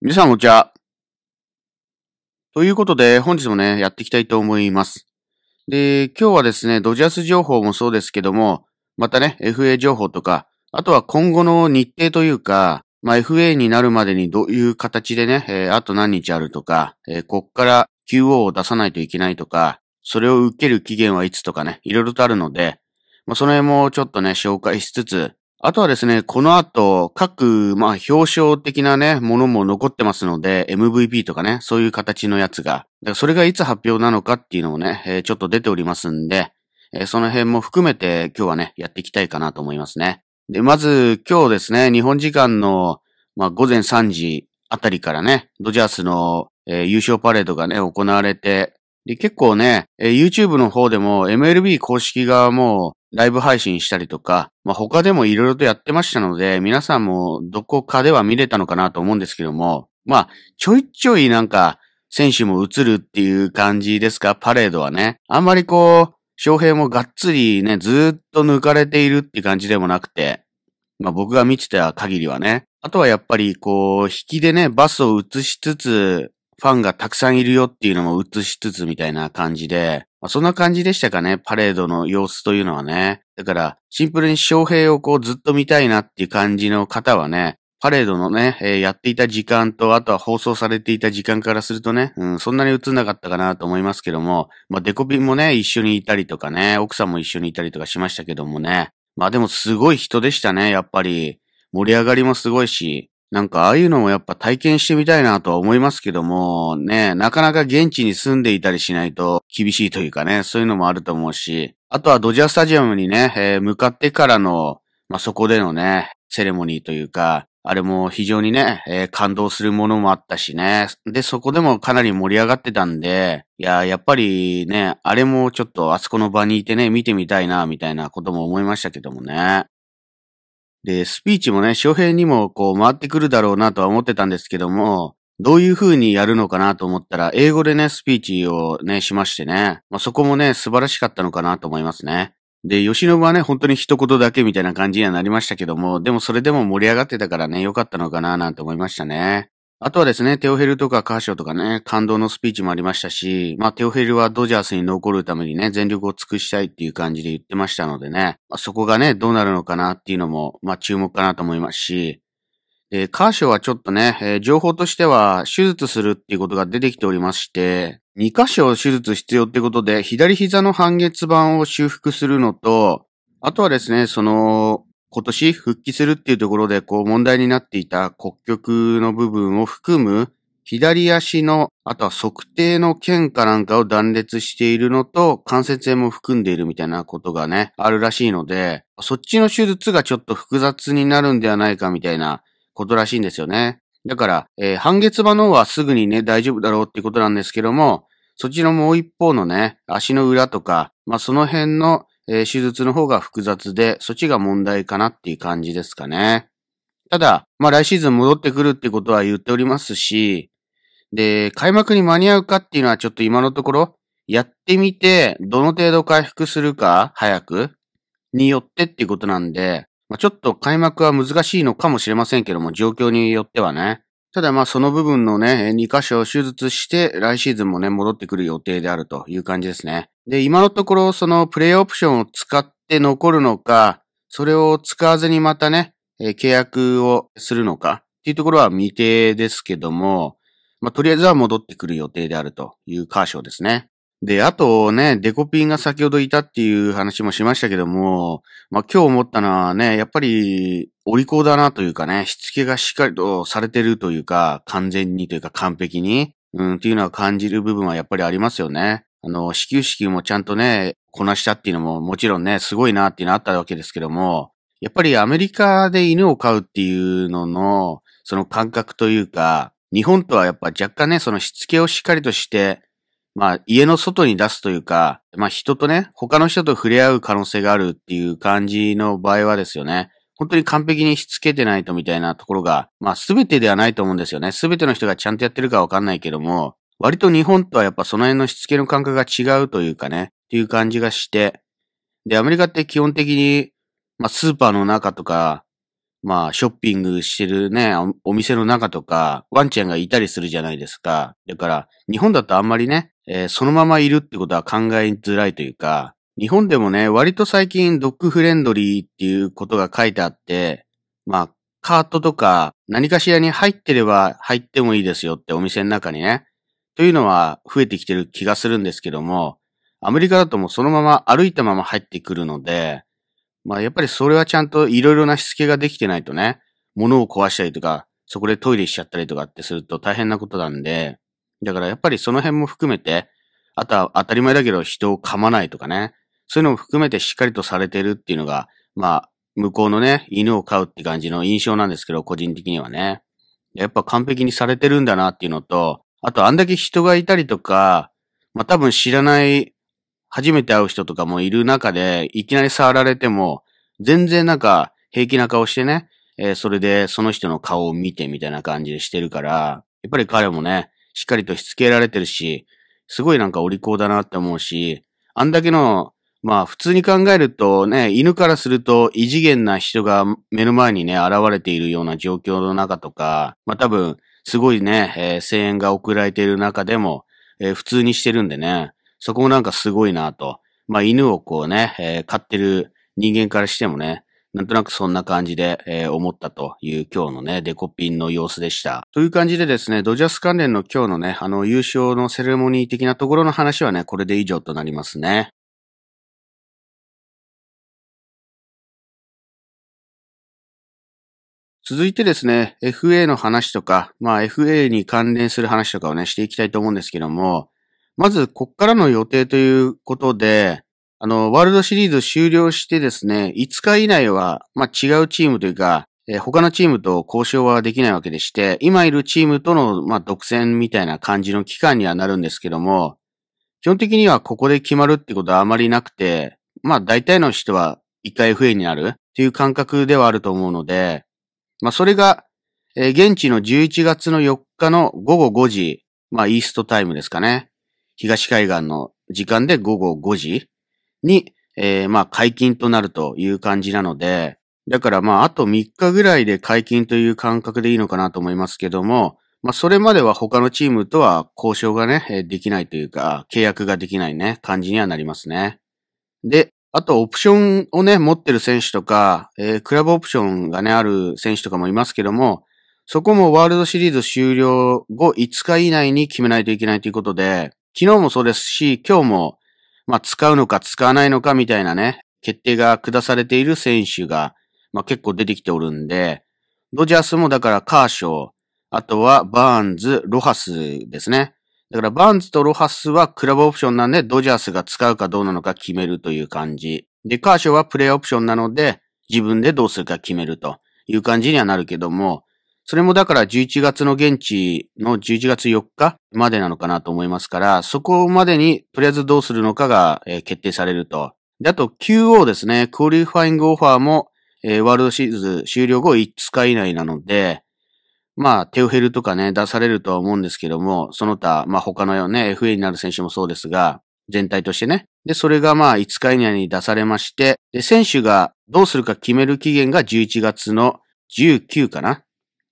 皆さん、こんにちは。ということで、本日もね、やっていきたいと思います。で、今日はですね、ドジャース情報もそうですけども、またね、FA 情報とか、あとは今後の日程というか、まあ、FA になるまでにどういう形でね、えー、あと何日あるとか、えー、こっから QO を出さないといけないとか、それを受ける期限はいつとかね、いろいろとあるので、まあ、その辺もちょっとね、紹介しつつ、あとはですね、この後、各、まあ、表彰的なね、ものも残ってますので、MVP とかね、そういう形のやつが、だからそれがいつ発表なのかっていうのもね、えー、ちょっと出ておりますんで、えー、その辺も含めて今日はね、やっていきたいかなと思いますね。で、まず今日ですね、日本時間の、まあ、午前3時あたりからね、ドジャースの、えー、優勝パレードがね、行われて、で、結構ね、え YouTube の方でも MLB 公式側もライブ配信したりとか、まあ、他でも色々とやってましたので、皆さんもどこかでは見れたのかなと思うんですけども、まあ、ちょいちょいなんか、選手も映るっていう感じですか、パレードはね。あんまりこう、翔平もがっつりね、ずっと抜かれているって感じでもなくて、まあ僕が見てた限りはね。あとはやっぱりこう、引きでね、バスを映しつつ、ファンがたくさんいるよっていうのも映しつつみたいな感じで、まあ、そんな感じでしたかね、パレードの様子というのはね。だから、シンプルに翔平をこうずっと見たいなっていう感じの方はね、パレードのね、えー、やっていた時間と、あとは放送されていた時間からするとね、うん、そんなに映んなかったかなと思いますけども、まあ、デコピンもね、一緒にいたりとかね、奥さんも一緒にいたりとかしましたけどもね。まあでもすごい人でしたね、やっぱり。盛り上がりもすごいし、なんかああいうのもやっぱ体験してみたいなとは思いますけども、ね、なかなか現地に住んでいたりしないと厳しいというかね、そういうのもあると思うし、あとはドジャースタジアムにね、えー、向かってからの、まあ、そこでのね、セレモニーというか、あれも非常にね、えー、感動するものもあったしね。で、そこでもかなり盛り上がってたんで、いや、やっぱりね、あれもちょっとあそこの場にいてね、見てみたいな、みたいなことも思いましたけどもね。で、スピーチもね、翔平にもこう回ってくるだろうなとは思ってたんですけども、どういう風にやるのかなと思ったら、英語でね、スピーチをね、しましてね。まあ、そこもね、素晴らしかったのかなと思いますね。で、吉信はね、本当に一言だけみたいな感じにはなりましたけども、でもそれでも盛り上がってたからね、良かったのかななんて思いましたね。あとはですね、テオヘルとかカーショーとかね、感動のスピーチもありましたし、まあテオヘルはドジャースに残るためにね、全力を尽くしたいっていう感じで言ってましたのでね、まあ、そこがね、どうなるのかなっていうのも、まあ注目かなと思いますし、で、カーショーはちょっとね、えー、情報としては手術するっていうことが出てきておりまして、2箇所手術必要ってことで、左膝の半月板を修復するのと、あとはですね、その、今年復帰するっていうところでこう問題になっていた骨局の部分を含む左足の、あとは測定の剣かなんかを断裂しているのと関節炎も含んでいるみたいなことがね、あるらしいので、そっちの手術がちょっと複雑になるんではないかみたいなことらしいんですよね。だから、えー、半月板の方はすぐにね、大丈夫だろうっていうことなんですけども、そっちのもう一方のね、足の裏とか、まあ、その辺のえー、手術の方が複雑で、そっちが問題かなっていう感じですかね。ただ、まあ来シーズン戻ってくるってことは言っておりますし、で、開幕に間に合うかっていうのはちょっと今のところ、やってみて、どの程度回復するか、早く、によってっていうことなんで、まあ、ちょっと開幕は難しいのかもしれませんけども、状況によってはね。ただまあその部分のね、2箇所を手術して来シーズンもね、戻ってくる予定であるという感じですね。で、今のところそのプレイオプションを使って残るのか、それを使わずにまたね、契約をするのかっていうところは未定ですけども、まあとりあえずは戻ってくる予定であるという箇所ですね。で、あとね、デコピンが先ほどいたっていう話もしましたけども、まあ今日思ったのはね、やっぱりお利口だなというかね、しつけがしっかりとされてるというか、完全にというか完璧に、うん、っていうのは感じる部分はやっぱりありますよね。あの、始球式もちゃんとね、こなしたっていうのももちろんね、すごいなっていうのあったわけですけども、やっぱりアメリカで犬を飼うっていうのの、その感覚というか、日本とはやっぱ若干ね、そのしつけをしっかりとして、まあ、家の外に出すというか、まあ、人とね、他の人と触れ合う可能性があるっていう感じの場合はですよね。本当に完璧にしつけてないとみたいなところが、まあ、すべてではないと思うんですよね。すべての人がちゃんとやってるかわかんないけども、割と日本とはやっぱその辺のしつけの感覚が違うというかね、っていう感じがして。で、アメリカって基本的に、まあ、スーパーの中とか、まあ、ショッピングしてるねお、店の中とか、ワンちゃんがいたりするじゃないですか。だから、日本だとあんまりね、えー、そのままいるってことは考えづらいというか、日本でもね、割と最近ドッグフレンドリーっていうことが書いてあって、まあ、カートとか何かしらに入ってれば入ってもいいですよってお店の中にね、というのは増えてきてる気がするんですけども、アメリカだともうそのまま歩いたまま入ってくるので、まあやっぱりそれはちゃんといろいろなしつけができてないとね、物を壊したりとか、そこでトイレしちゃったりとかってすると大変なことなんで、だからやっぱりその辺も含めて、あとは当たり前だけど人を噛まないとかね、そういうのも含めてしっかりとされてるっていうのが、まあ、向こうのね、犬を飼うって感じの印象なんですけど、個人的にはね。やっぱ完璧にされてるんだなっていうのと、あとあんだけ人がいたりとか、まあ多分知らない初めて会う人とかもいる中で、いきなり触られても、全然なんか平気な顔してね、えー、それでその人の顔を見てみたいな感じでしてるから、やっぱり彼もね、しっかりとしつけられてるし、すごいなんかお利口だなって思うし、あんだけの、まあ普通に考えるとね、犬からすると異次元な人が目の前にね、現れているような状況の中とか、まあ多分、すごいね、えー、声援が送られている中でも、えー、普通にしてるんでね、そこもなんかすごいなと。まあ、犬をこうね、えー、飼ってる人間からしてもね、なんとなくそんな感じで、えー、思ったという今日のね、デコピンの様子でした。という感じでですね、ドジャース関連の今日のね、あの優勝のセレモニー的なところの話はね、これで以上となりますね。続いてですね、FA の話とか、まあ FA に関連する話とかをね、していきたいと思うんですけども、まず、こっからの予定ということで、あの、ワールドシリーズ終了してですね、5日以内は、まあ、違うチームというか、えー、他のチームと交渉はできないわけでして、今いるチームとの、まあ、独占みたいな感じの期間にはなるんですけども、基本的にはここで決まるってことはあまりなくて、まあ、大体の人は1回増えになるっていう感覚ではあると思うので、まあ、それが、えー、現地の11月の4日の午後5時、まあ、イーストタイムですかね。東海岸の時間で午後5時に、えー、まあ解禁となるという感じなので、だからまああと3日ぐらいで解禁という感覚でいいのかなと思いますけども、まあそれまでは他のチームとは交渉がね、できないというか、契約ができないね、感じにはなりますね。で、あとオプションをね、持ってる選手とか、えー、クラブオプションがね、ある選手とかもいますけども、そこもワールドシリーズ終了後5日以内に決めないといけないということで、昨日もそうですし、今日も、まあ、使うのか使わないのかみたいなね、決定が下されている選手が、まあ、結構出てきておるんで、ドジャースもだからカーショー、あとはバーンズ、ロハスですね。だからバーンズとロハスはクラブオプションなんで、ドジャースが使うかどうなのか決めるという感じ。で、カーショーはプレイオプションなので、自分でどうするか決めるという感じにはなるけども、それもだから11月の現地の11月4日までなのかなと思いますから、そこまでにとりあえずどうするのかが、決定されると。で、あと QO ですね、クオリファイングオファーも、えー、ワールドシーズン終了後5日以内なので、まあ、テオヘルとかね、出されるとは思うんですけども、その他、まあ他のようね、FA になる選手もそうですが、全体としてね。で、それがまあ5日以内に出されまして、で、選手がどうするか決める期限が11月の19かな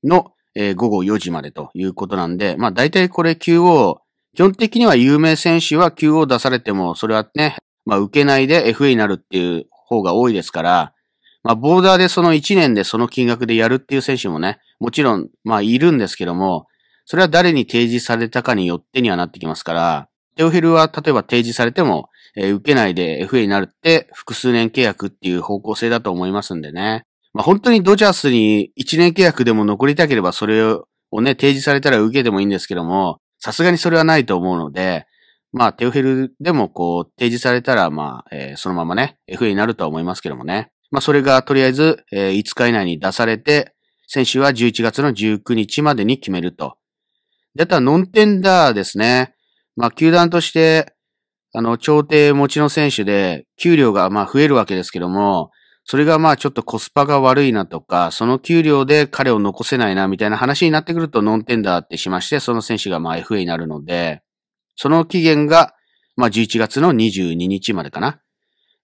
の、えー、午後4時までということなんで、まあ大体これ QO、基本的には有名選手は QO 出されても、それはね、まあ受けないで FA になるっていう方が多いですから、まあボーダーでその1年でその金額でやるっていう選手もね、もちろん、まあいるんですけども、それは誰に提示されたかによってにはなってきますから、テオヘルは例えば提示されても、えー、受けないで FA になるって複数年契約っていう方向性だと思いますんでね。まあ、本当にドジャースに1年契約でも残りたければそれをね、提示されたら受けてもいいんですけども、さすがにそれはないと思うので、まあ、テオヘルでもこう、提示されたら、まあ、えー、そのままね、FA になるとは思いますけどもね。まあ、それがとりあえず、えー、5日以内に出されて、選手は11月の19日までに決めると。で、あとはノンテンダーですね。まあ、球団として、あの、調停持ちの選手で、給料がまあ増えるわけですけども、それがまあちょっとコスパが悪いなとか、その給料で彼を残せないなみたいな話になってくるとノンテンダーってしまして、その選手がまあ FA になるので、その期限がまあ11月の22日までかな。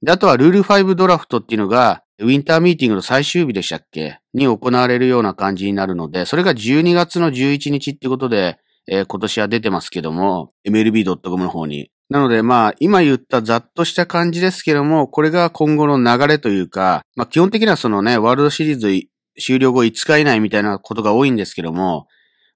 で、あとはルール5ドラフトっていうのが、ウィンターミーティングの最終日でしたっけに行われるような感じになるので、それが12月の11日ってことで、えー、今年は出てますけども、MLB.com の方に。なのでまあ、今言ったざっとした感じですけども、これが今後の流れというか、まあ基本的にはそのね、ワールドシリーズ終了後5日以内みたいなことが多いんですけども、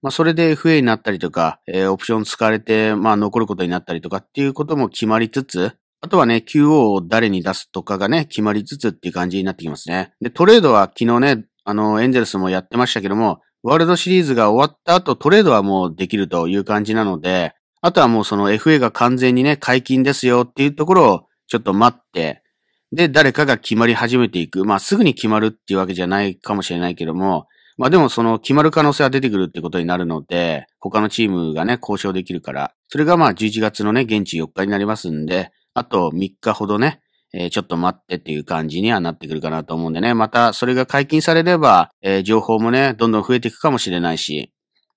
まあそれで FA になったりとか、えー、オプション使われて、まあ残ることになったりとかっていうことも決まりつつ、あとはね、QO を誰に出すとかがね、決まりつつっていう感じになってきますね。で、トレードは昨日ね、あの、エンゼルスもやってましたけども、ワールドシリーズが終わった後、トレードはもうできるという感じなので、あとはもうその FA が完全にね、解禁ですよっていうところをちょっと待って、で、誰かが決まり始めていく。まあ、すぐに決まるっていうわけじゃないかもしれないけども、まあでもその決まる可能性は出てくるってことになるので、他のチームがね、交渉できるから、それがまあ11月のね、現地4日になりますんで、あと3日ほどね、えー、ちょっと待ってっていう感じにはなってくるかなと思うんでね、またそれが解禁されれば、えー、情報もね、どんどん増えていくかもしれないし、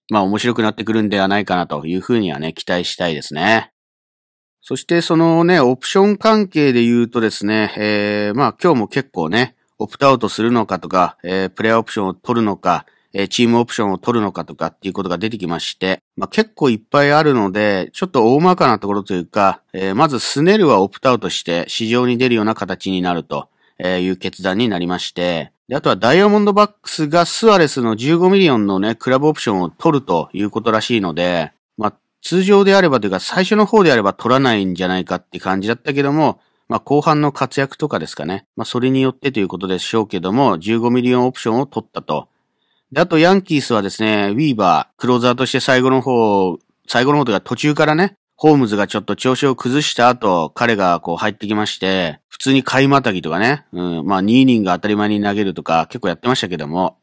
まあ面白くなってくるんではないかなというふうにはね、期待したいですね。そしてそのね、オプション関係で言うとですね、えー、まあ今日も結構ね、オプトアウトするのかとか、えー、プレイヤーオプションを取るのか、えー、チームオプションを取るのかとかっていうことが出てきまして、まあ結構いっぱいあるので、ちょっと大まかなところというか、えー、まずスネルはオプトアウトして市場に出るような形になるという決断になりまして、で、あとはダイヤモンドバックスがスアレスの15ミリオンのね、クラブオプションを取るということらしいので、まあ、通常であればというか最初の方であれば取らないんじゃないかって感じだったけども、まあ、後半の活躍とかですかね。まあ、それによってということでしょうけども、15ミリオンオプションを取ったと。で、あとヤンキースはですね、ウィーバー、クローザーとして最後の方、最後の方というか途中からね、ホームズがちょっと調子を崩した後、彼がこう入ってきまして、普通に買いまたぎとかね、うん、まあ2イニング当たり前に投げるとか結構やってましたけども、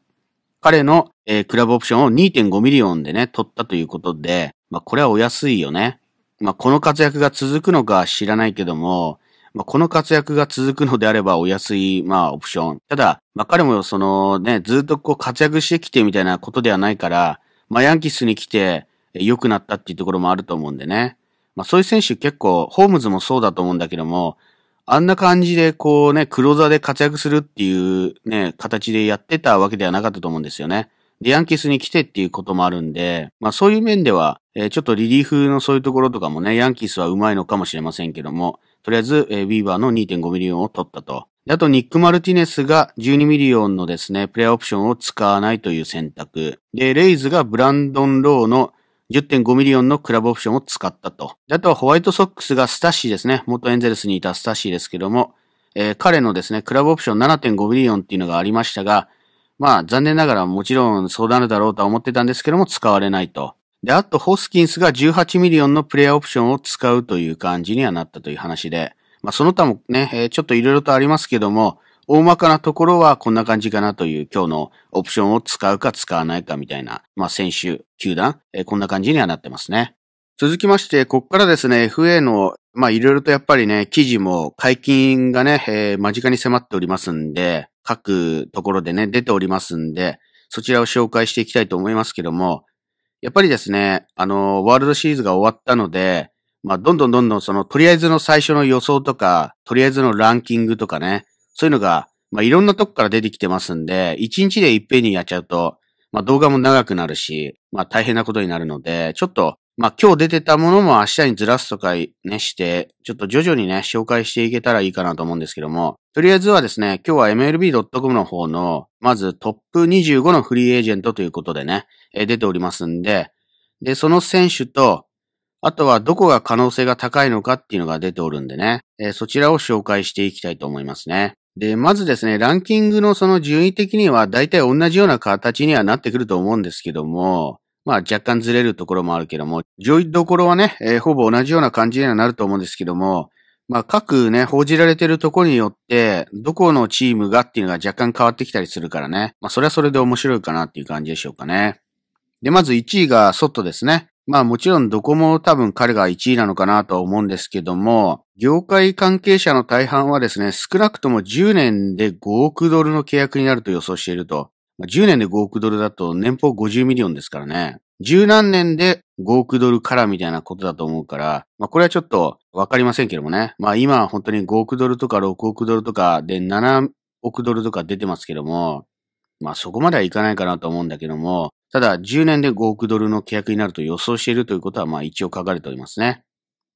彼の、えー、クラブオプションを2.5ミリオンでね、取ったということで、まあこれはお安いよね。まあこの活躍が続くのか知らないけども、まあ、この活躍が続くのであればお安い、まあ、オプション。ただ、まあ、彼もそのね、ずっとこう活躍してきてみたいなことではないから、まあ、ヤンキースに来て良くなったっていうところもあると思うんでね。まあ、そういう選手結構、ホームズもそうだと思うんだけども、あんな感じでこうね、クローザーで活躍するっていうね、形でやってたわけではなかったと思うんですよね。で、ヤンキースに来てっていうこともあるんで、まあそういう面では、えー、ちょっとリリーフのそういうところとかもね、ヤンキースは上手いのかもしれませんけども、とりあえず、えー、ーバーの2.5ミリオンを取ったと。で、あと、ニック・マルティネスが12ミリオンのですね、プレイオプションを使わないという選択。で、レイズがブランドン・ローの10.5ミリオンのクラブオプションを使ったと。あとはホワイトソックスがスタッシーですね。元エンゼルスにいたスタッシーですけども、えー、彼のですね、クラブオプション7.5ミリオンっていうのがありましたが、まあ残念ながらもちろんそうなるだろうとは思ってたんですけども使われないと。で、あとホスキンスが18ミリオンのプレイヤーオプションを使うという感じにはなったという話で、まあその他もね、えー、ちょっといろいろとありますけども、大まかなところはこんな感じかなという今日のオプションを使うか使わないかみたいな、まあ、選手、球団、えこんな感じにはなってますね。続きまして、ここからですね、FA の、まあ、いろいろとやっぱりね、記事も解禁がね、えー、間近に迫っておりますんで、各ところでね、出ておりますんで、そちらを紹介していきたいと思いますけども、やっぱりですね、あの、ワールドシリーズが終わったので、まあ、どんどんどんどんその、とりあえずの最初の予想とか、とりあえずのランキングとかね、そういうのが、まあ、いろんなとこから出てきてますんで、一日でいっぺんにやっちゃうと、まあ、動画も長くなるし、まあ、大変なことになるので、ちょっと、まあ、今日出てたものも明日にずらすとかねして、ちょっと徐々にね、紹介していけたらいいかなと思うんですけども、とりあえずはですね、今日は MLB.com の方の、まずトップ25のフリーエージェントということでね、え出ておりますんで、で、その選手と、あとはどこが可能性が高いのかっていうのが出ておるんでね、えそちらを紹介していきたいと思いますね。で、まずですね、ランキングのその順位的には大体同じような形にはなってくると思うんですけども、まあ若干ずれるところもあるけども、上位どころはね、えー、ほぼ同じような感じにはなると思うんですけども、まあ各ね、報じられてるところによって、どこのチームがっていうのが若干変わってきたりするからね、まあそれはそれで面白いかなっていう感じでしょうかね。で、まず1位がソットですね。まあもちろんどこも多分彼が1位なのかなとは思うんですけども、業界関係者の大半はですね、少なくとも10年で5億ドルの契約になると予想していると。10年で5億ドルだと年俸50ミリオンですからね。十何年で5億ドルからみたいなことだと思うから、まあこれはちょっとわかりませんけどもね。まあ今は本当に5億ドルとか6億ドルとかで7億ドルとか出てますけども、まあそこまではいかないかなと思うんだけども、ただ、10年で5億ドルの契約になると予想しているということは、まあ一応書かれておりますね。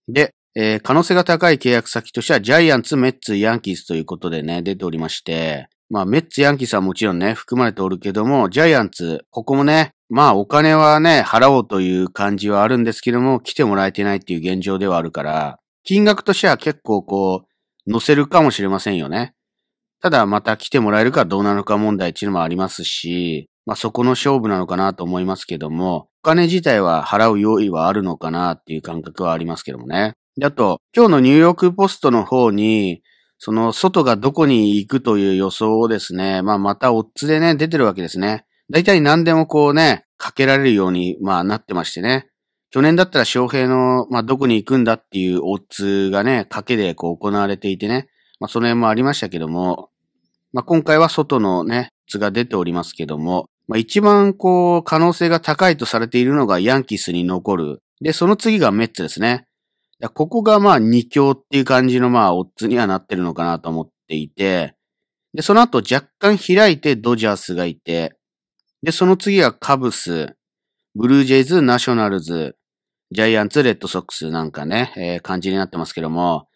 で、えー、可能性が高い契約先としては、ジャイアンツ、メッツ、ヤンキースということでね、出ておりまして、まあ、メッツ、ヤンキースはもちろんね、含まれておるけども、ジャイアンツ、ここもね、まあ、お金はね、払おうという感じはあるんですけども、来てもらえてないっていう現状ではあるから、金額としては結構こう、乗せるかもしれませんよね。ただ、また来てもらえるかどうなのか問題っていうのもありますし、まあ、そこの勝負なのかなと思いますけども、お金自体は払う用意はあるのかなっていう感覚はありますけどもね。で、あと、今日のニューヨークポストの方に、その外がどこに行くという予想をですね、まあ、またオッズでね、出てるわけですね。大体何でもこうね、かけられるように、まあ、なってましてね。去年だったら翔平の、まあ、どこに行くんだっていうオッズがね、賭けでこう行われていてね。まあ、その辺もありましたけども、まあ、今回は外のね、図が出ておりますけども、まあ、一番こう、可能性が高いとされているのがヤンキースに残る。で、その次がメッツですね。ここがまあ二強っていう感じのまあオッズにはなってるのかなと思っていて、で、その後若干開いてドジャースがいて、で、その次はカブス、ブルージェイズ、ナショナルズ、ジャイアンツ、レッドソックスなんかね、えー、感じになってますけども、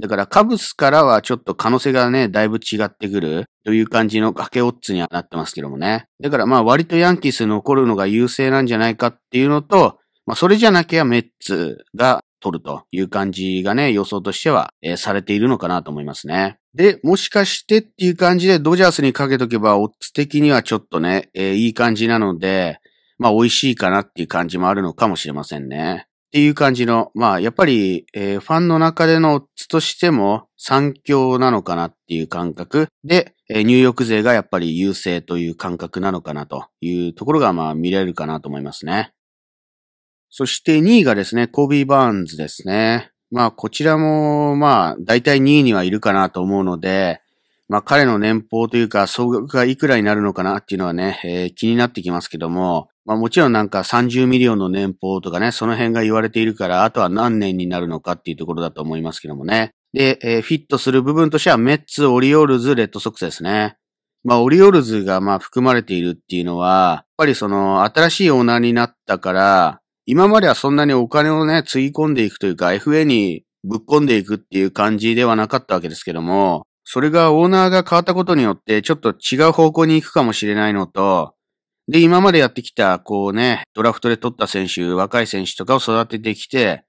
だからカブスからはちょっと可能性がね、だいぶ違ってくるという感じの崖オッズにはなってますけどもね。だからまあ割とヤンキース残るのが優勢なんじゃないかっていうのと、まあそれじゃなきゃメッツが取るという感じがね、予想としては、えー、されているのかなと思いますね。で、もしかしてっていう感じでドジャースにかけとけば、オッズ的にはちょっとね、えー、いい感じなので、まあ美味しいかなっていう感じもあるのかもしれませんね。っていう感じの、まあ、やっぱり、えー、ファンの中でのオッズとしても、三強なのかなっていう感覚で、えー、入浴勢がやっぱり優勢という感覚なのかなというところが、まあ、見れるかなと思いますね。そして2位がですね、コービー・バーンズですね。まあ、こちらも、まあ、大体2位にはいるかなと思うので、まあ、彼の年俸というか、総額がいくらになるのかなっていうのはね、えー、気になってきますけども、まあもちろんなんか30ミリオンの年俸とかね、その辺が言われているから、あとは何年になるのかっていうところだと思いますけどもね。で、えー、フィットする部分としてはメッツ、オリオールズ、レッドソックスですね。まあオリオールズがまあ含まれているっていうのは、やっぱりその新しいオーナーになったから、今まではそんなにお金をね、つぎ込んでいくというか、FA にぶっ込んでいくっていう感じではなかったわけですけども、それがオーナーが変わったことによって、ちょっと違う方向に行くかもしれないのと、で、今までやってきた、こうね、ドラフトで取った選手、若い選手とかを育ててきて、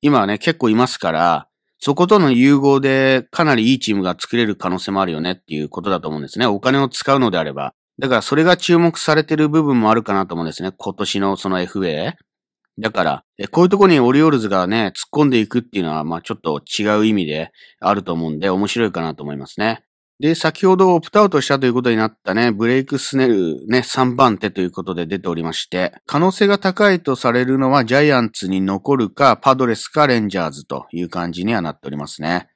今はね、結構いますから、そことの融合でかなりいいチームが作れる可能性もあるよねっていうことだと思うんですね。お金を使うのであれば。だからそれが注目されてる部分もあるかなと思うんですね。今年のその FA。だから、こういうとこにオリオールズがね、突っ込んでいくっていうのは、まあちょっと違う意味であると思うんで、面白いかなと思いますね。で、先ほどオプトアウトしたということになったね、ブレイクスネルね、3番手ということで出ておりまして、可能性が高いとされるのはジャイアンツに残るか、パドレスかレンジャーズという感じにはなっておりますね。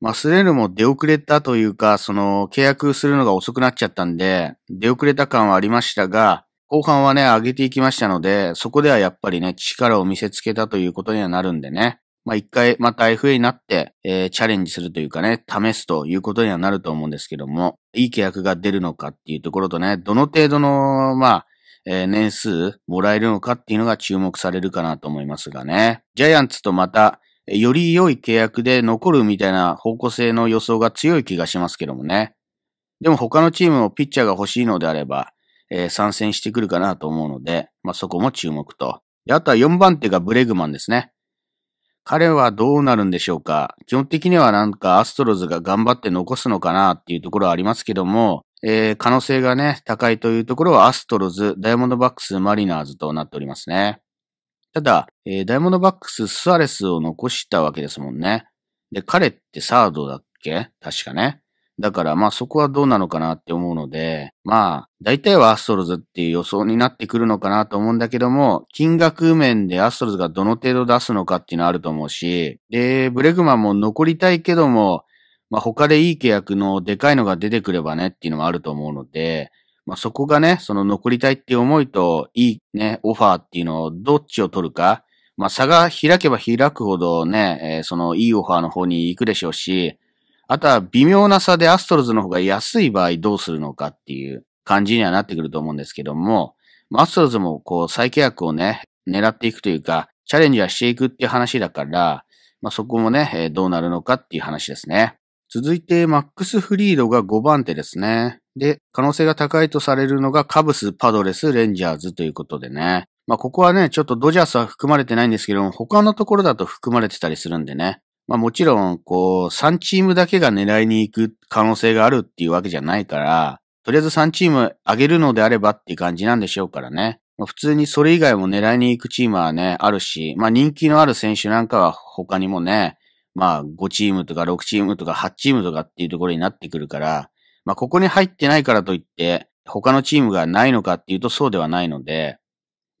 まあ、スネルも出遅れたというか、その、契約するのが遅くなっちゃったんで、出遅れた感はありましたが、後半はね、上げていきましたので、そこではやっぱりね、力を見せつけたということにはなるんでね。まあ、一回また FA になって、えー、チャレンジするというかね、試すということにはなると思うんですけども、いい契約が出るのかっていうところとね、どの程度の、まあ、えー、年数もらえるのかっていうのが注目されるかなと思いますがね。ジャイアンツとまた、より良い契約で残るみたいな方向性の予想が強い気がしますけどもね。でも他のチームもピッチャーが欲しいのであれば、えー、参戦してくるかなと思うので、まあ、そこも注目と。あとは4番手がブレグマンですね。彼はどうなるんでしょうか基本的にはなんかアストロズが頑張って残すのかなっていうところはありますけども、えー、可能性がね、高いというところはアストロズ、ダイヤモンドバックス、マリナーズとなっておりますね。ただ、えー、ダイヤモンドバックス、スアレスを残したわけですもんね。で、彼ってサードだっけ確かね。だからまあそこはどうなのかなって思うので、まあ大体はアストロズっていう予想になってくるのかなと思うんだけども、金額面でアストロズがどの程度出すのかっていうのはあると思うし、で、ブレグマンも残りたいけども、まあ他でいい契約のでかいのが出てくればねっていうのもあると思うので、まあそこがね、その残りたいっていう思いといいね、オファーっていうのをどっちを取るか、まあ差が開けば開くほどね、えー、そのいいオファーの方に行くでしょうし、あとは微妙な差でアストロズの方が安い場合どうするのかっていう感じにはなってくると思うんですけども、アストロズもこう再契約をね、狙っていくというか、チャレンジはしていくっていう話だから、まあ、そこもね、どうなるのかっていう話ですね。続いて、マックス・フリードが5番手ですね。で、可能性が高いとされるのがカブス、パドレス、レンジャーズということでね。まあ、ここはね、ちょっとドジャースは含まれてないんですけども、他のところだと含まれてたりするんでね。まあもちろん、こう、3チームだけが狙いに行く可能性があるっていうわけじゃないから、とりあえず3チーム上げるのであればっていう感じなんでしょうからね。まあ、普通にそれ以外も狙いに行くチームはね、あるし、まあ人気のある選手なんかは他にもね、まあ5チームとか6チームとか8チームとかっていうところになってくるから、まあここに入ってないからといって、他のチームがないのかっていうとそうではないので、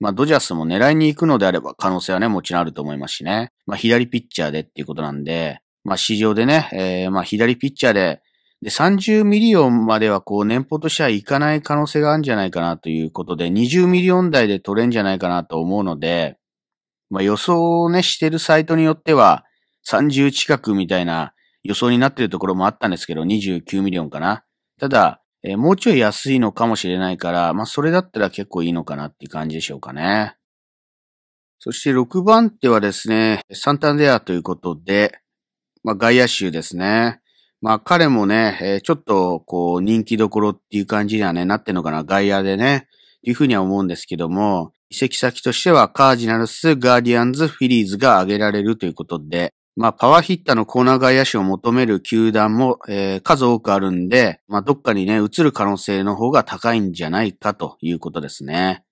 まあ、ドジャースも狙いに行くのであれば可能性はね、もちろんあると思いますしね。まあ、左ピッチャーでっていうことなんで、まあ、市場でね、えー、まあ、左ピッチャーで、で、30ミリオンまではこう、年俸としてはいかない可能性があるんじゃないかなということで、20ミリオン台で取れんじゃないかなと思うので、まあ、予想をね、してるサイトによっては、30近くみたいな予想になってるところもあったんですけど、29ミリオンかな。ただ、えー、もうちょい安いのかもしれないから、まあ、それだったら結構いいのかなっていう感じでしょうかね。そして6番手はですね、サンタンデアということで、まあ、外野州ですね。まあ、彼もね、えー、ちょっと、こう、人気どころっていう感じにはね、なってんのかな、外野でね、っていうふうには思うんですけども、移籍先としてはカージナルス、ガーディアンズ、フィリーズが挙げられるということで、まあ、パワーヒッターのコーナー外野手を求める球団も、えー、数多くあるんで、まあ、どっかにね、移る可能性の方が高いんじゃないかということですね。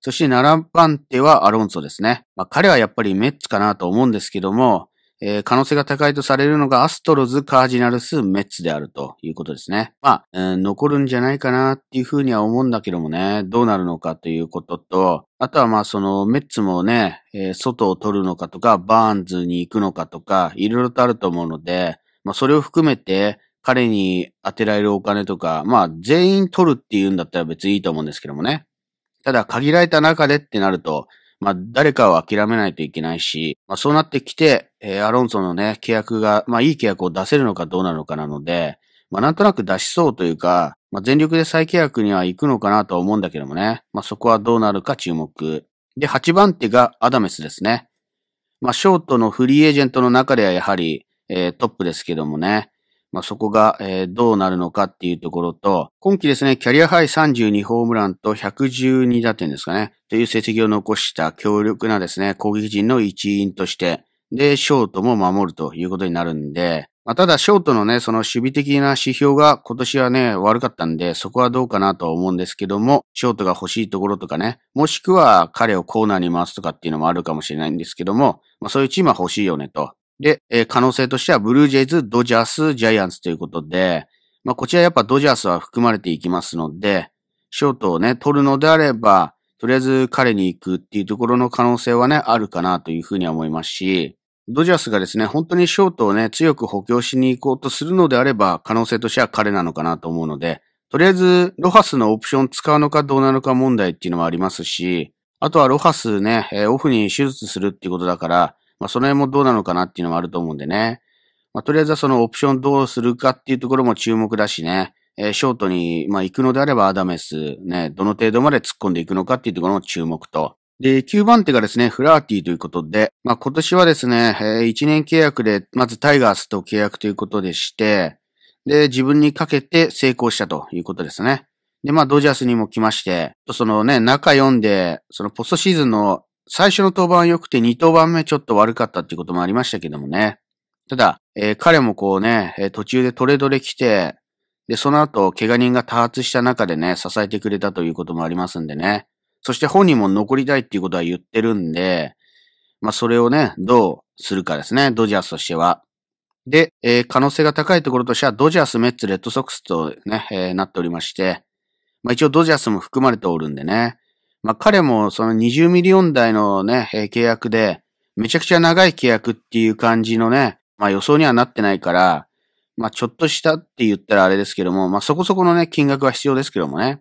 そして7番手はアロンソですね。まあ、彼はやっぱりメッツかなと思うんですけども、えー、可能性が高いとされるのがアストロズ、カージナルス、メッツであるということですね。まあ、うん、残るんじゃないかなっていうふうには思うんだけどもね、どうなるのかということと、あとはまあそのメッツもね、えー、外を取るのかとか、バーンズに行くのかとか、いろいろとあると思うので、まあそれを含めて、彼に当てられるお金とか、まあ全員取るっていうんだったら別にいいと思うんですけどもね。ただ限られた中でってなると、まあ、誰かを諦めないといけないし、まあ、そうなってきて、えー、アロンソのね、契約が、まあ、いい契約を出せるのかどうなのかなので、まあ、なんとなく出しそうというか、まあ、全力で再契約には行くのかなとは思うんだけどもね、まあ、そこはどうなるか注目。で、8番手がアダメスですね。まあ、ショートのフリーエージェントの中ではやはり、えー、トップですけどもね、まあ、そこが、えー、どうなるのかっていうところと、今季ですね、キャリアハイ32ホームランと112打点ですかね、という成績を残した強力なですね、攻撃陣の一員として、で、ショートも守るということになるんで、まあ、ただ、ショートのね、その守備的な指標が今年はね、悪かったんで、そこはどうかなと思うんですけども、ショートが欲しいところとかね、もしくは彼をコーナーに回すとかっていうのもあるかもしれないんですけども、まあそういうチームは欲しいよねとで、えー、可能性としては、ブルージェイズ、ドジャース、ジャイアンツということで、まあ、こちらやっぱドジャースは含まれていきますので、ショートをね、取るのであれば、とりあえず彼に行くっていうところの可能性はね、あるかなというふうには思いますし、ドジャースがですね、本当にショートをね、強く補強しに行こうとするのであれば、可能性としては彼なのかなと思うので、とりあえず、ロハスのオプション使うのかどうなのか問題っていうのもありますし、あとはロハスね、オフに手術するっていうことだから、まあ、その辺もどうなのかなっていうのもあると思うんでね。まあ、とりあえずはそのオプションどうするかっていうところも注目だしね。えー、ショートに、まあ、行くのであればアダメス、ね、どの程度まで突っ込んでいくのかっていうところも注目と。で、9番手がですね、フラーティーということで、まあ、今年はですね、えー、1年契約で、まずタイガースと契約ということでして、で、自分にかけて成功したということですね。で、まあ、ドジャースにも来まして、そのね、中読んで、そのポストシーズンの最初の登板は良くて、2登板目ちょっと悪かったっていうこともありましたけどもね。ただ、えー、彼もこうね、えー、途中でトレードで来て、で、その後、怪我人が多発した中でね、支えてくれたということもありますんでね。そして本人も残りたいっていうことは言ってるんで、まあ、それをね、どうするかですね、ドジャースとしては。で、えー、可能性が高いところとしては、ドジャース、メッツ、レッドソックスとね、えー、なっておりまして、まあ、一応ドジャースも含まれておるんでね、まあ、彼もその20ミリオン台のね、えー、契約で、めちゃくちゃ長い契約っていう感じのね、まあ予想にはなってないから、まあちょっとしたって言ったらあれですけども、まあそこそこのね、金額は必要ですけどもね。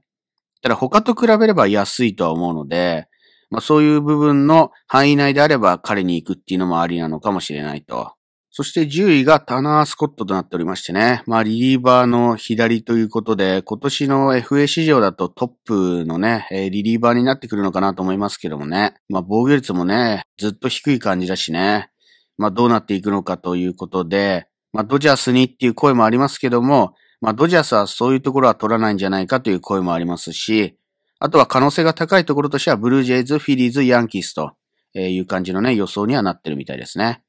ただ他と比べれば安いとは思うので、まあそういう部分の範囲内であれば彼に行くっていうのもありなのかもしれないと。そして10位がタナー・スコットとなっておりましてね。まあ、リリーバーの左ということで、今年の FA 市場だとトップのね、リリーバーになってくるのかなと思いますけどもね。まあ、防御率もね、ずっと低い感じだしね。まあ、どうなっていくのかということで、まあ、ドジャースにっていう声もありますけども、まあ、ドジャースはそういうところは取らないんじゃないかという声もありますし、あとは可能性が高いところとしては、ブルージェイズ、フィリーズ、ヤンキースという感じのね、予想にはなってるみたいですね。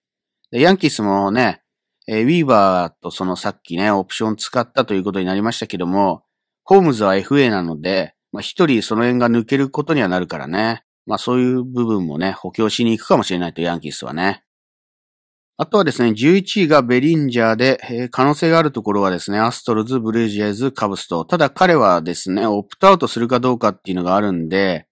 で、ヤンキースもね、えー、ウィーバーとそのさっきね、オプション使ったということになりましたけども、ホームズは FA なので、まあ一人その辺が抜けることにはなるからね。まあそういう部分もね、補強しに行くかもしれないと、ヤンキースはね。あとはですね、11位がベリンジャーで、えー、可能性があるところはですね、アストロズ、ブルージェイズ、カブスと、ただ彼はですね、オプトアウトするかどうかっていうのがあるんで、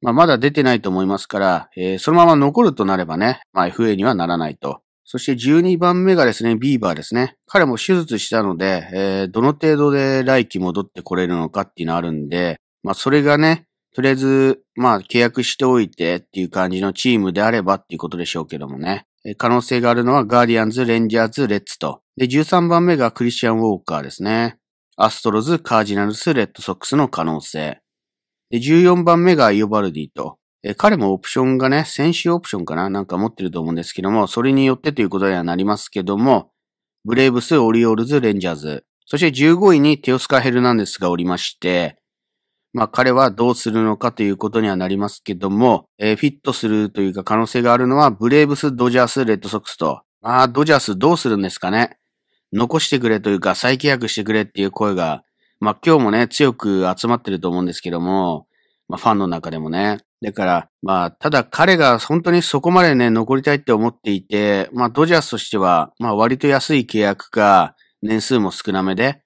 まあまだ出てないと思いますから、えー、そのまま残るとなればね、まあ FA にはならないと。そして12番目がですね、ビーバーですね。彼も手術したので、えー、どの程度で来季戻ってこれるのかっていうのあるんで、まあそれがね、とりあえず、まあ契約しておいてっていう感じのチームであればっていうことでしょうけどもね。可能性があるのはガーディアンズ、レンジャーズ、レッツと。で、13番目がクリスチャン・ウォーカーですね。アストロズ、カージナルス、レッドソックスの可能性。で、14番目がイオバルディと。え彼もオプションがね、先週オプションかななんか持ってると思うんですけども、それによってということにはなりますけども、ブレーブス、オリオールズ、レンジャーズ。そして15位にテオスカ・ヘルナンデスがおりまして、まあ彼はどうするのかということにはなりますけども、えー、フィットするというか可能性があるのは、ブレーブス、ドジャース、レッドソックスと。まあドジャースどうするんですかね残してくれというか再契約してくれっていう声が、まあ今日もね、強く集まってると思うんですけども、まあファンの中でもね。だから、まあ、ただ彼が本当にそこまでね、残りたいって思っていて、まあ、ドジャースとしては、まあ、割と安い契約か、年数も少なめで、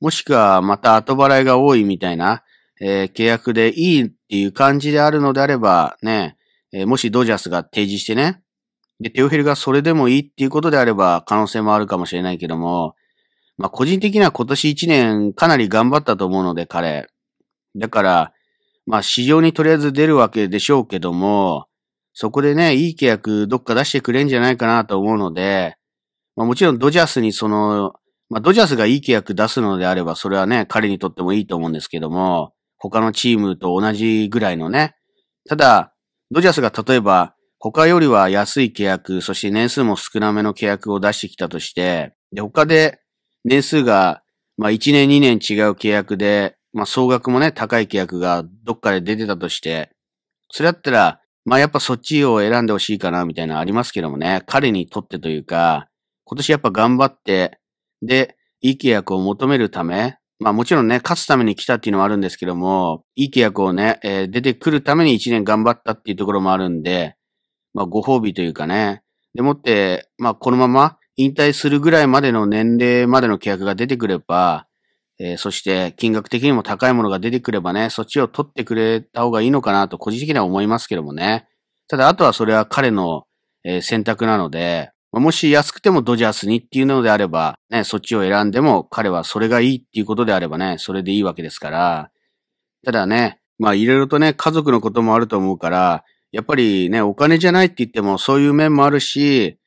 もしくは、また後払いが多いみたいな、えー、契約でいいっていう感じであるのであれば、ね、えー、もしドジャースが提示してね、で、テオヘルがそれでもいいっていうことであれば、可能性もあるかもしれないけども、まあ、個人的には今年1年かなり頑張ったと思うので、彼。だから、まあ市場にとりあえず出るわけでしょうけども、そこでね、いい契約どっか出してくれんじゃないかなと思うので、まあもちろんドジャースにその、まあドジャースがいい契約出すのであれば、それはね、彼にとってもいいと思うんですけども、他のチームと同じぐらいのね。ただ、ドジャースが例えば、他よりは安い契約、そして年数も少なめの契約を出してきたとして、で、他で年数が、まあ1年2年違う契約で、まあ、総額もね、高い契約がどっかで出てたとして、それだったら、まあ、やっぱそっちを選んでほしいかな、みたいなのありますけどもね、彼にとってというか、今年やっぱ頑張って、で、いい契約を求めるため、まあもちろんね、勝つために来たっていうのはあるんですけども、いい契約をね、えー、出てくるために1年頑張ったっていうところもあるんで、まあご褒美というかね、でもって、まあこのまま引退するぐらいまでの年齢までの契約が出てくれば、えー、そして金額的にも高いものが出てくればね、そっちを取ってくれた方がいいのかなと個人的には思いますけどもね。ただ、あとはそれは彼の、えー、選択なので、もし安くてもドジャースにっていうのであれば、ね、そっちを選んでも彼はそれがいいっていうことであればね、それでいいわけですから。ただね、まあいろいろとね、家族のこともあると思うから、やっぱりね、お金じゃないって言ってもそういう面もあるし、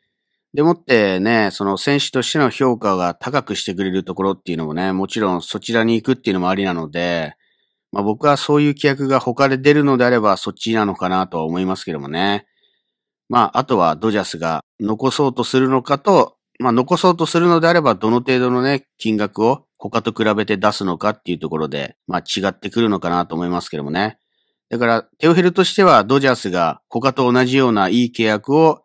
でもってね、その選手としての評価が高くしてくれるところっていうのもね、もちろんそちらに行くっていうのもありなので、まあ僕はそういう規約が他で出るのであればそっちなのかなとは思いますけどもね。まああとはドジャスが残そうとするのかと、まあ残そうとするのであればどの程度のね、金額を他と比べて出すのかっていうところで、まあ違ってくるのかなと思いますけどもね。だから、テオヘルとしてはドジャースが他と同じようないい契約を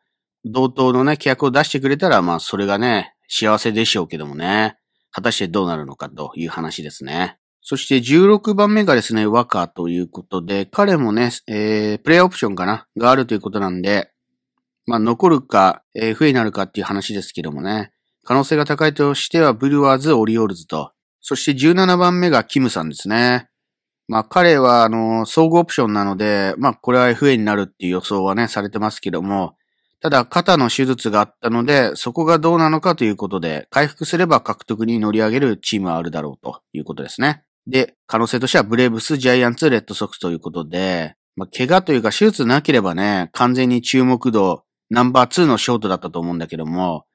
同等のね、規約を出してくれたら、まあ、それがね、幸せでしょうけどもね、果たしてどうなるのかという話ですね。そして16番目がですね、ワカということで、彼もね、えー、プレイオプションかながあるということなんで、まあ、残るか、えー、不になるかっていう話ですけどもね、可能性が高いとしては、ブルワーズ、オリオールズと、そして17番目がキムさんですね。まあ彼は、あの、総合オプションなので、まあこれは FA になるっていう予想はね、されてますけども、ただ、肩の手術があったので、そこがどうなのかということで、回復すれば獲得に乗り上げるチームはあるだろうということですね。で、可能性としてはブレーブス、ジャイアンツ、レッドソックスということで、まあ、怪我というか手術なければね、完全に注目度、ナンバー2のショートだったと思うんだけども、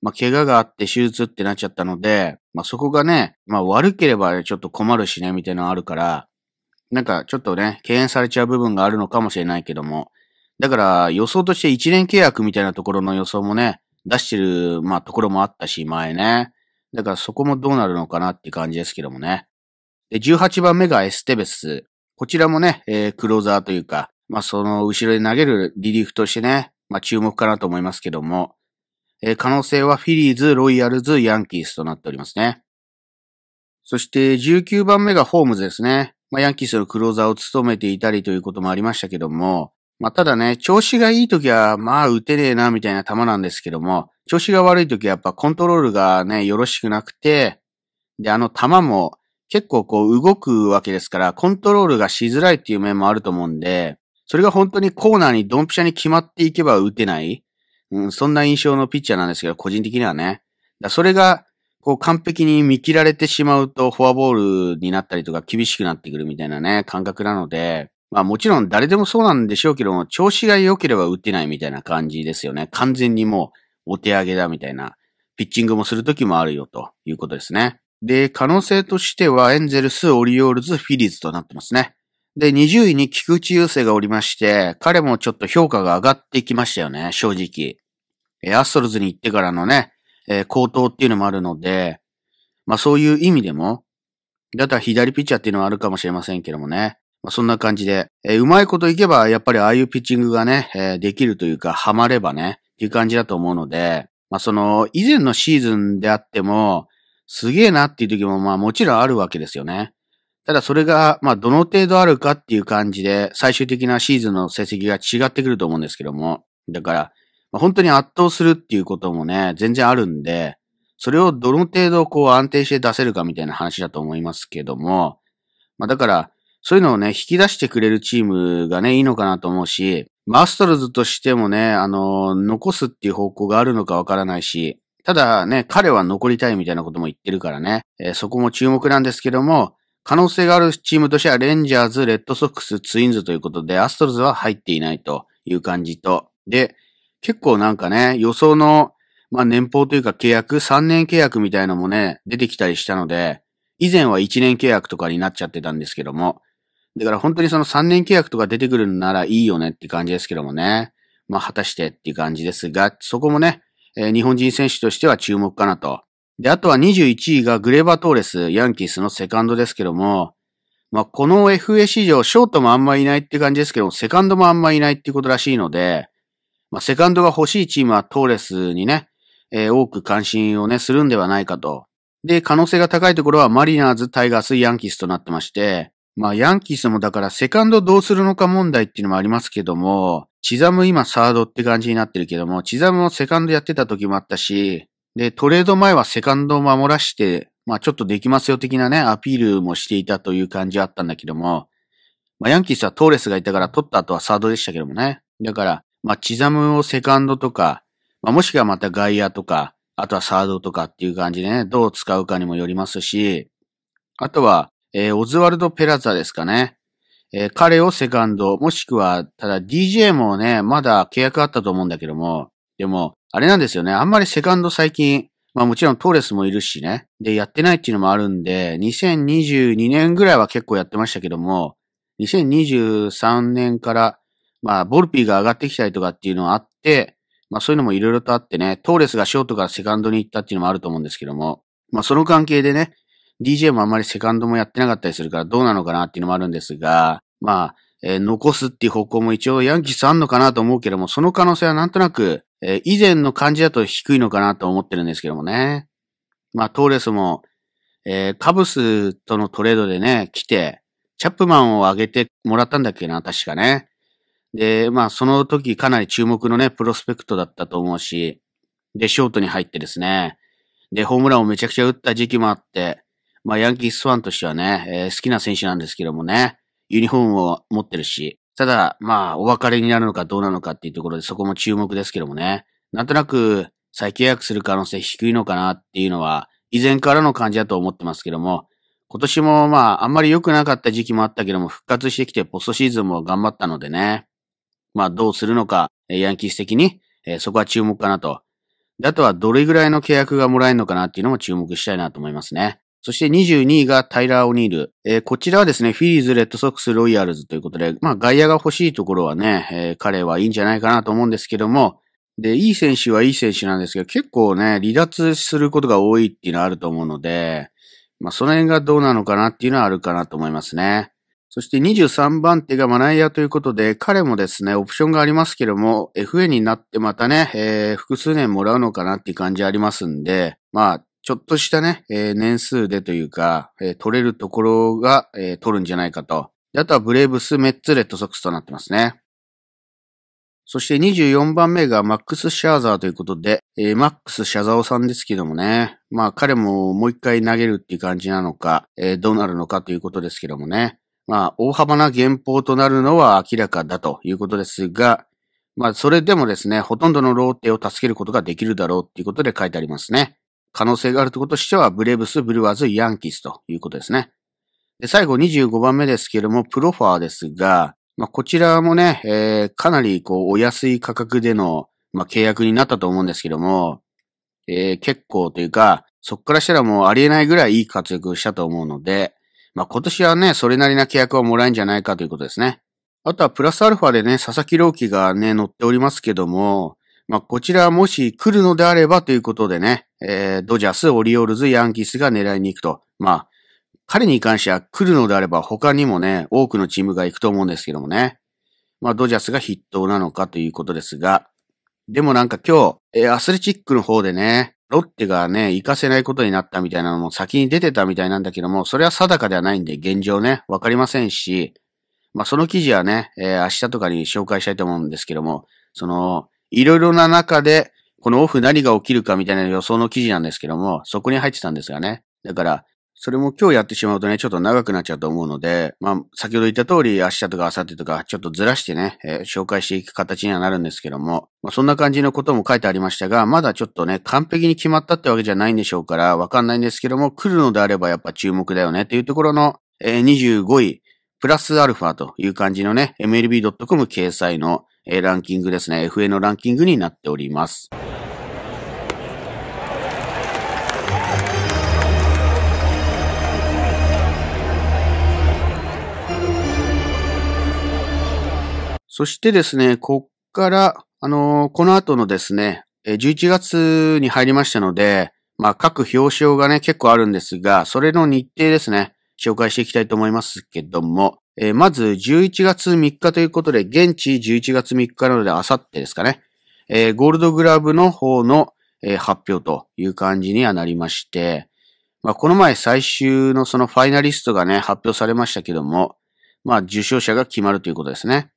まあ、怪我があって手術ってなっちゃったので、まあ、そこがね、まあ、悪ければちょっと困るしね、みたいなのあるから、なんかちょっとね、敬遠されちゃう部分があるのかもしれないけども、だから予想として一年契約みたいなところの予想もね、出してる、まあ、ところもあったし、前ね。だからそこもどうなるのかなって感じですけどもね。で、18番目がエステベス。こちらもね、えー、クローザーというか、まあ、その後ろで投げるリリーフとしてね、まあ、注目かなと思いますけども、えー、可能性はフィリーズ、ロイヤルズ、ヤンキースとなっておりますね。そして19番目がホームズですね。まあ、ヤンキースのクローザーを務めていたりということもありましたけども、まあ、ただね、調子がいい時は、まあ、打てねえな、みたいな球なんですけども、調子が悪い時はやっぱコントロールがね、よろしくなくて、で、あの球も結構こう動くわけですから、コントロールがしづらいっていう面もあると思うんで、それが本当にコーナーにドンピシャに決まっていけば打てない、うん、そんな印象のピッチャーなんですけど、個人的にはね。だそれが、こう完璧に見切られてしまうと、フォアボールになったりとか厳しくなってくるみたいなね、感覚なので、まあもちろん誰でもそうなんでしょうけども、調子が良ければ打てないみたいな感じですよね。完全にもうお手上げだみたいな。ピッチングもするときもあるよということですね。で、可能性としてはエンゼルス、オリオールズ、フィリーズとなってますね。で、20位に菊池雄星がおりまして、彼もちょっと評価が上がってきましたよね、正直。え、アストロズに行ってからのね、えー、高騰っていうのもあるので、まあそういう意味でも、だったら左ピッチャーっていうのはあるかもしれませんけどもね。まあ、そんな感じで、えー、うまいこといけば、やっぱりああいうピッチングがね、えー、できるというか、ハマればね、っていう感じだと思うので、まあ、その、以前のシーズンであっても、すげえなっていう時も、まあ、もちろんあるわけですよね。ただそれが、まあ、どの程度あるかっていう感じで、最終的なシーズンの成績が違ってくると思うんですけども、だから、まあ、本当に圧倒するっていうこともね、全然あるんで、それをどの程度こう安定して出せるかみたいな話だと思いますけども、まあだから、そういうのをね、引き出してくれるチームがね、いいのかなと思うし、まあ、アストロズとしてもね、あの、残すっていう方向があるのかわからないし、ただね、彼は残りたいみたいなことも言ってるからね、えー、そこも注目なんですけども、可能性があるチームとしてはレンジャーズ、レッドソックス、ツインズということで、アストロズは入っていないという感じと、で、結構なんかね、予想の、まあ、年俸というか契約、3年契約みたいのもね、出てきたりしたので、以前は1年契約とかになっちゃってたんですけども、だから本当にその3年契約とか出てくるんならいいよねって感じですけどもね。まあ果たしてっていう感じですが、そこもね、えー、日本人選手としては注目かなと。で、あとは21位がグレバトーレス、ヤンキースのセカンドですけども、まあこの FA 史上、ショートもあんまいないって感じですけども、セカンドもあんまいないっていうことらしいので、まあセカンドが欲しいチームはトーレスにね、えー、多く関心をね、するんではないかと。で、可能性が高いところはマリナーズ、タイガース、ヤンキースとなってまして、まあ、ヤンキースもだからセカンドどうするのか問題っていうのもありますけども、チザム今サードって感じになってるけども、チザムもセカンドやってた時もあったし、で、トレード前はセカンドを守らして、まあちょっとできますよ的なね、アピールもしていたという感じあったんだけども、まあヤンキースはトーレスがいたから取った後はサードでしたけどもね。だから、まあチザムをセカンドとか、まあもしくはまた外野とか、あとはサードとかっていう感じでね、どう使うかにもよりますし、あとは、えー、オズワルド・ペラザですかね。えー、彼をセカンド、もしくは、ただ DJ もね、まだ契約あったと思うんだけども、でも、あれなんですよね。あんまりセカンド最近、まあもちろんトーレスもいるしね。で、やってないっていうのもあるんで、2022年ぐらいは結構やってましたけども、2023年から、まあ、ボルピーが上がってきたりとかっていうのがあって、まあそういうのもいろいろとあってね、トーレスがショートからセカンドに行ったっていうのもあると思うんですけども、まあその関係でね、DJ もあんまりセカンドもやってなかったりするからどうなのかなっていうのもあるんですが、まあ、えー、残すっていう方向も一応ヤンキースあんのかなと思うけども、その可能性はなんとなく、えー、以前の感じだと低いのかなと思ってるんですけどもね。まあ、トーレスも、えー、カブスとのトレードでね、来て、チャップマンを上げてもらったんだっけな、確かね。で、まあ、その時かなり注目のね、プロスペクトだったと思うし、で、ショートに入ってですね、で、ホームランをめちゃくちゃ打った時期もあって、まあ、ヤンキースファンとしてはね、えー、好きな選手なんですけどもね、ユニフォームを持ってるし、ただ、まあ、お別れになるのかどうなのかっていうところでそこも注目ですけどもね、なんとなく再契約する可能性低いのかなっていうのは、以前からの感じだと思ってますけども、今年もまあ、あんまり良くなかった時期もあったけども、復活してきてポストシーズンも頑張ったのでね、まあ、どうするのか、ヤンキース的に、えー、そこは注目かなと。であとは、どれぐらいの契約がもらえるのかなっていうのも注目したいなと思いますね。そして22位がタイラー・オニール。えー、こちらはですね、フィリーズ、レッドソックス、ロイヤルズということで、まあ外野が欲しいところはね、えー、彼はいいんじゃないかなと思うんですけども、で、いい選手はいい選手なんですけど、結構ね、離脱することが多いっていうのはあると思うので、まあその辺がどうなのかなっていうのはあるかなと思いますね。そして23番手がマナイアということで、彼もですね、オプションがありますけども、FA になってまたね、えー、複数年もらうのかなっていう感じありますんで、まあ、ちょっとしたね、えー、年数でというか、えー、取れるところが、えー、取るんじゃないかと。あとはブレーブス、メッツ、レッドソックスとなってますね。そして24番目がマックス・シャーザーということで、えー、マックス・シャザオさんですけどもね。まあ彼ももう一回投げるっていう感じなのか、えー、どうなるのかということですけどもね。まあ大幅な減俸となるのは明らかだということですが、まあそれでもですね、ほとんどのローテを助けることができるだろうっていうことで書いてありますね。可能性があるとこととしては、ブレブス、ブルワーズ、ヤンキースということですね。で最後25番目ですけれども、プロファーですが、まあ、こちらもね、えー、かなりこう、お安い価格での、まあ、契約になったと思うんですけども、えー、結構というか、そこからしたらもうありえないぐらいいい活躍をしたと思うので、まあ、今年はね、それなりな契約をもらえるんじゃないかということですね。あとはプラスアルファでね、佐々木朗希がね、乗っておりますけども、まあ、こちらもし来るのであればということでね、えー、ドジャース、オリオールズ、ヤンキースが狙いに行くと。まあ、彼に関しては来るのであれば他にもね、多くのチームが行くと思うんですけどもね。まあ、ドジャースが筆頭なのかということですが、でもなんか今日、えー、アスレチックの方でね、ロッテがね、行かせないことになったみたいなのも先に出てたみたいなんだけども、それは定かではないんで現状ね、わかりませんし、まあ、その記事はね、えー、明日とかに紹介したいと思うんですけども、その、いろいろな中で、このオフ何が起きるかみたいな予想の記事なんですけども、そこに入ってたんですがね。だから、それも今日やってしまうとね、ちょっと長くなっちゃうと思うので、まあ、先ほど言った通り、明日とか明後日とか、ちょっとずらしてね、えー、紹介していく形にはなるんですけども、まあ、そんな感じのことも書いてありましたが、まだちょっとね、完璧に決まったってわけじゃないんでしょうから、わかんないんですけども、来るのであればやっぱ注目だよねっていうところの、えー、25位、プラスアルファという感じのね、mlb.com 掲載の、えランキングですね、FA のランキングになっております。そしてですね、こっから、あのー、この後のですね、11月に入りましたので、まあ、各表彰がね、結構あるんですが、それの日程ですね、紹介していきたいと思いますけども、えー、まず11月3日ということで、現地11月3日なので、あさってですかね。えー、ゴールドグラブの方の、えー、発表という感じにはなりまして、まあ、この前最終のそのファイナリストがね、発表されましたけども、まあ、受賞者が決まるということですね。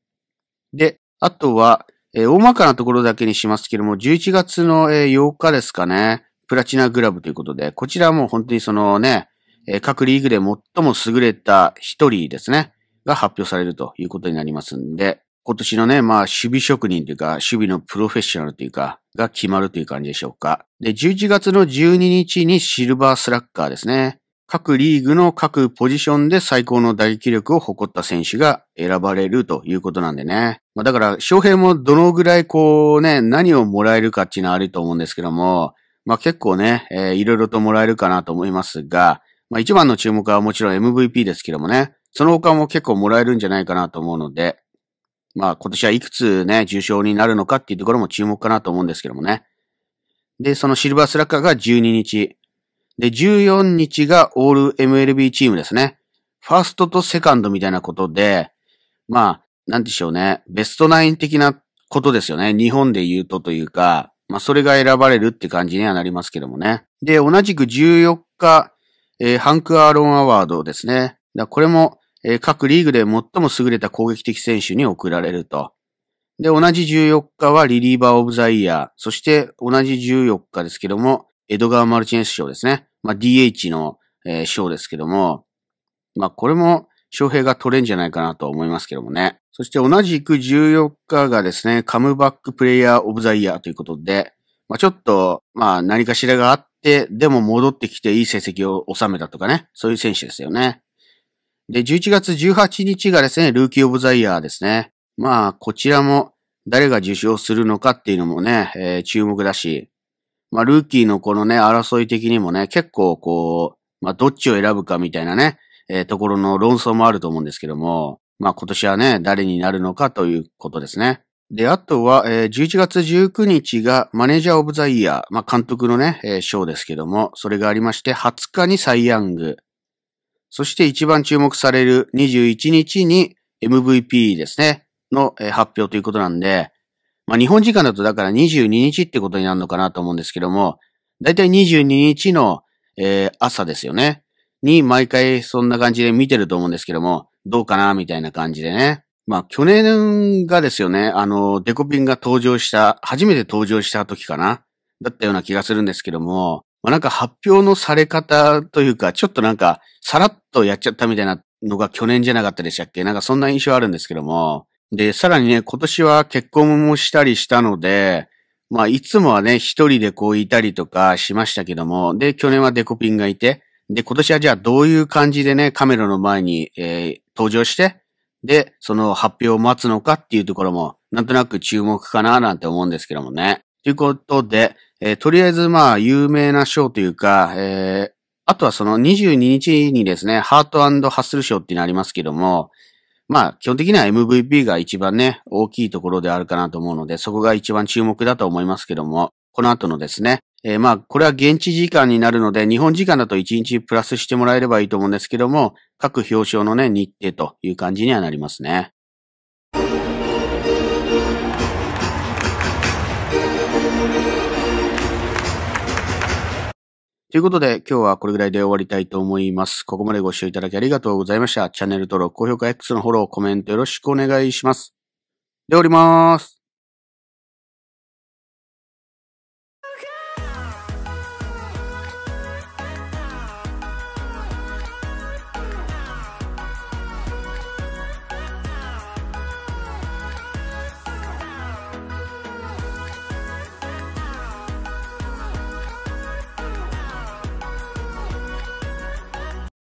で、あとは、えー、大まかなところだけにしますけども、11月の、えー、8日ですかね、プラチナグラブということで、こちらも本当にそのね、えー、各リーグで最も優れた一人ですね。が発表されるということになりますんで、今年のね、まあ、守備職人というか、守備のプロフェッショナルというか、が決まるという感じでしょうか。で、11月の12日にシルバースラッガーですね。各リーグの各ポジションで最高の打撃力を誇った選手が選ばれるということなんでね。まあだから、翔平もどのぐらいこうね、何をもらえるかっていうのはあると思うんですけども、まあ結構ね、えー、いろいろともらえるかなと思いますが、まあ一番の注目はもちろん MVP ですけどもね、その他も結構もらえるんじゃないかなと思うので、まあ今年はいくつね、重賞になるのかっていうところも注目かなと思うんですけどもね。で、そのシルバースラッカーが12日。で、14日がオール MLB チームですね。ファーストとセカンドみたいなことで、まあ、なんでしょうね。ベストナイン的なことですよね。日本で言うとというか、まあそれが選ばれるって感じにはなりますけどもね。で、同じく14日、えー、ハンク・アーロン・アワードですね。だこれも、えー、各リーグで最も優れた攻撃的選手に贈られると。で、同じ14日はリリーバーオブザイヤー、そして同じ14日ですけども、エドガー・マルチネス賞ですね。まあ、DH の、えー、賞ですけども、まあ、これも、翔平が取れんじゃないかなと思いますけどもね。そして同じく14日がですね、カムバックプレイヤーオブザイヤーということで、まあ、ちょっと、まあ、何かしらがあって、でも戻ってきていい成績を収めたとかね、そういう選手ですよね。で、11月18日がですね、ルーキーオブザイヤーですね。まあ、こちらも誰が受賞するのかっていうのもね、えー、注目だし、まあ、ルーキーのこのね、争い的にもね、結構こう、まあ、どっちを選ぶかみたいなね、えー、ところの論争もあると思うんですけども、まあ、今年はね、誰になるのかということですね。で、あとは、えー、11月19日がマネージャーオブザイヤー、まあ、監督のね、えー、ですけども、それがありまして、20日にサイヤング、そして一番注目される21日に MVP ですね、の発表ということなんで、まあ日本時間だとだから22日ってことになるのかなと思うんですけども、だいたい22日の、朝ですよね。に毎回そんな感じで見てると思うんですけども、どうかなみたいな感じでね。まあ去年がですよね、あの、デコピンが登場した、初めて登場した時かなだったような気がするんですけども、まあ、なんか発表のされ方というか、ちょっとなんか、さらっとやっちゃったみたいなのが去年じゃなかったでしたっけなんかそんな印象あるんですけども。で、さらにね、今年は結婚もしたりしたので、まあ、いつもはね、一人でこういたりとかしましたけども、で、去年はデコピンがいて、で、今年はじゃあどういう感じでね、カメラの前に、えー、登場して、で、その発表を待つのかっていうところも、なんとなく注目かななんて思うんですけどもね。ということで、えー、とりあえずまあ有名な賞というか、えー、あとはその22日にですね、ハートハッスル賞っていうのありますけども、まあ基本的には MVP が一番ね、大きいところであるかなと思うので、そこが一番注目だと思いますけども、この後のですね、えー、まあ、これは現地時間になるので、日本時間だと1日プラスしてもらえればいいと思うんですけども、各表彰のね、日程という感じにはなりますね。ということで、今日はこれぐらいで終わりたいと思います。ここまでご視聴いただきありがとうございました。チャンネル登録、高評価 X のフォロー、コメントよろしくお願いします。でおりまーす。